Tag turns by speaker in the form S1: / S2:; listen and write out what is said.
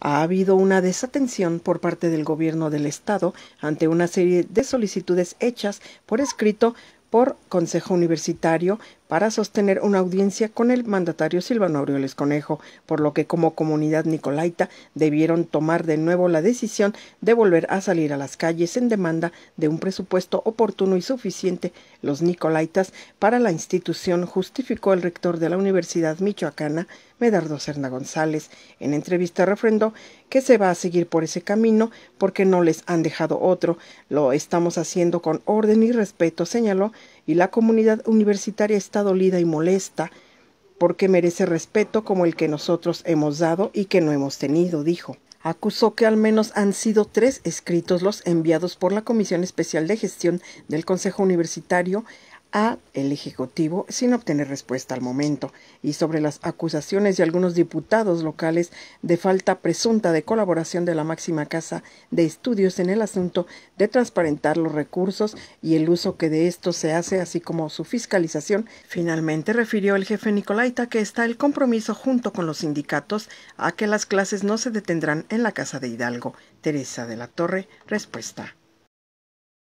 S1: ha habido una desatención por parte del gobierno del Estado ante una serie de solicitudes hechas por escrito por Consejo Universitario para sostener una audiencia con el mandatario Silvano Aureoles Conejo, por lo que como comunidad nicolaita debieron tomar de nuevo la decisión de volver a salir a las calles en demanda de un presupuesto oportuno y suficiente los nicolaitas para la institución, justificó el rector de la Universidad Michoacana, Medardo Serna González. En entrevista refrendó que se va a seguir por ese camino porque no les han dejado otro. Lo estamos haciendo con orden y respeto, señaló, y la comunidad universitaria está dolida y molesta porque merece respeto como el que nosotros hemos dado y que no hemos tenido, dijo. Acusó que al menos han sido tres escritos los enviados por la Comisión Especial de Gestión del Consejo Universitario a el Ejecutivo sin obtener respuesta al momento y sobre las acusaciones de algunos diputados locales de falta presunta de colaboración de la máxima casa de estudios en el asunto de transparentar los recursos y el uso que de estos se hace así como su fiscalización. Finalmente refirió el jefe Nicolaita que está el compromiso junto con los sindicatos a que las clases no se detendrán en la Casa de Hidalgo. Teresa de la Torre, respuesta.